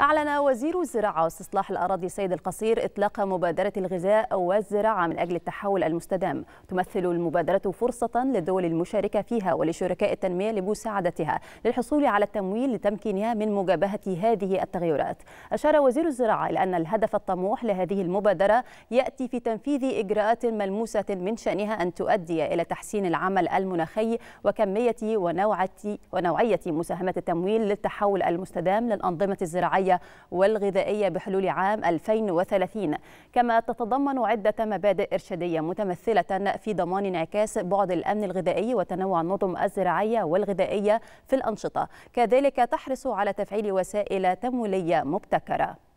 أعلن وزير الزراعة واستصلاح الأراضي سيد القصير إطلاق مبادرة الغذاء والزراعة من أجل التحول المستدام تمثل المبادرة فرصة للدول المشاركة فيها ولشركاء التنمية لمساعدتها للحصول على التمويل لتمكينها من مجابهة هذه التغيرات أشار وزير الزراعة إلى أن الهدف الطموح لهذه المبادرة يأتي في تنفيذ إجراءات ملموسة من شأنها أن تؤدي إلى تحسين العمل المناخي وكمية ونوعية مساهمة التمويل للتحول المستدام للأنظمة الزراعية الصحية والغذائية بحلول عام 2030 كما تتضمن عدة مبادئ إرشادية متمثلة في ضمان انعكاس بعد الأمن الغذائي وتنوع النظم الزراعية والغذائية في الأنشطة كذلك تحرص على تفعيل وسائل تمويلية مبتكرة